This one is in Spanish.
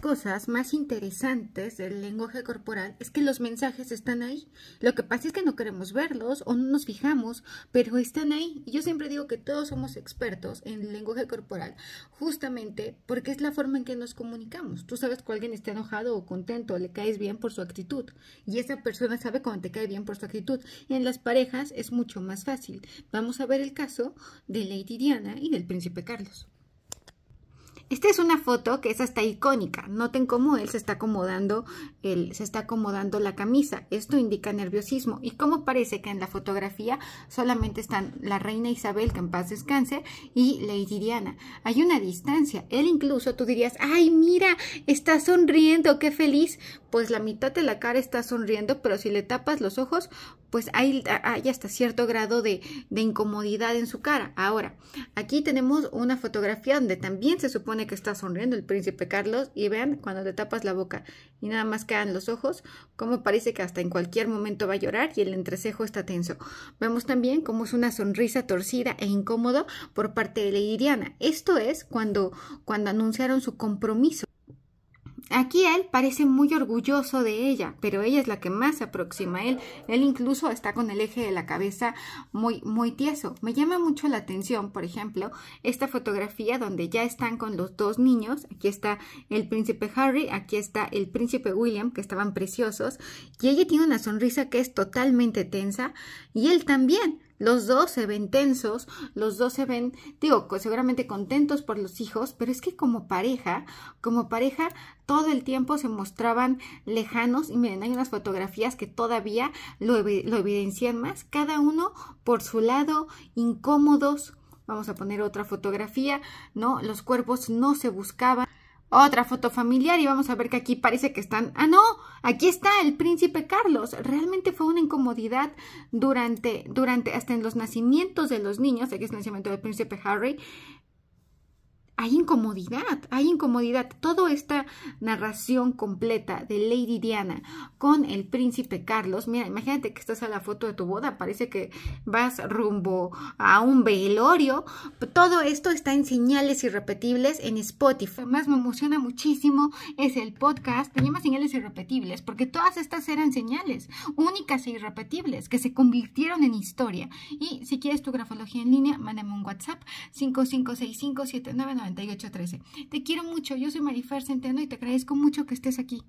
cosas más interesantes del lenguaje corporal es que los mensajes están ahí. Lo que pasa es que no queremos verlos o no nos fijamos, pero están ahí. Yo siempre digo que todos somos expertos en el lenguaje corporal, justamente porque es la forma en que nos comunicamos. Tú sabes que alguien está enojado o contento, le caes bien por su actitud, y esa persona sabe cuando te cae bien por su actitud. Y en las parejas es mucho más fácil. Vamos a ver el caso de Lady Diana y del príncipe Carlos. Esta es una foto que es hasta icónica. Noten cómo él se está acomodando, él se está acomodando la camisa. Esto indica nerviosismo. Y cómo parece que en la fotografía solamente están la reina Isabel, que en paz descanse, y Lady Diana. Hay una distancia. Él incluso, tú dirías, ay, mira, está sonriendo, qué feliz. Pues la mitad de la cara está sonriendo, pero si le tapas los ojos, pues hay, hasta cierto grado de incomodidad en su cara. Ahora, aquí tenemos una fotografía donde también se supone que está sonriendo el príncipe Carlos y vean cuando te tapas la boca y nada más quedan los ojos, como parece que hasta en cualquier momento va a llorar y el entrecejo está tenso. Vemos también cómo es una sonrisa torcida e incómodo por parte de Diana Esto es cuando, cuando anunciaron su compromiso. Aquí él parece muy orgulloso de ella, pero ella es la que más se aproxima a él. Él incluso está con el eje de la cabeza muy, muy tieso. Me llama mucho la atención, por ejemplo, esta fotografía donde ya están con los dos niños. Aquí está el príncipe Harry, aquí está el príncipe William, que estaban preciosos. Y ella tiene una sonrisa que es totalmente tensa y él también. Los dos se ven tensos, los dos se ven, digo, seguramente contentos por los hijos, pero es que como pareja, como pareja, todo el tiempo se mostraban lejanos y miren, hay unas fotografías que todavía lo, evidencian más, cada uno por su lado, incómodos. Vamos a poner otra fotografía, ¿no? Los cuerpos no se buscaban. Otra foto familiar y vamos a ver que aquí parece que están... Ah, no, aquí está el príncipe Carlos. Realmente fue una incomodidad durante, durante hasta en los nacimientos de los niños. Aquí es el nacimiento del príncipe Harry hay incomodidad, hay incomodidad. Toda esta narración completa de Lady Diana con el príncipe Carlos, mira, imagínate que estás a la foto de tu boda, parece que vas rumbo a un velorio. Todo esto está en señales irrepetibles en Spotify. Más me emociona muchísimo es el podcast, que llama señales irrepetibles, porque todas estas eran señales únicas e irrepetibles que se convirtieron en historia. Y si quieres tu grafología en línea, mándame un WhatsApp nueve te quiero mucho, yo soy Marifer Centeno y te agradezco mucho que estés aquí.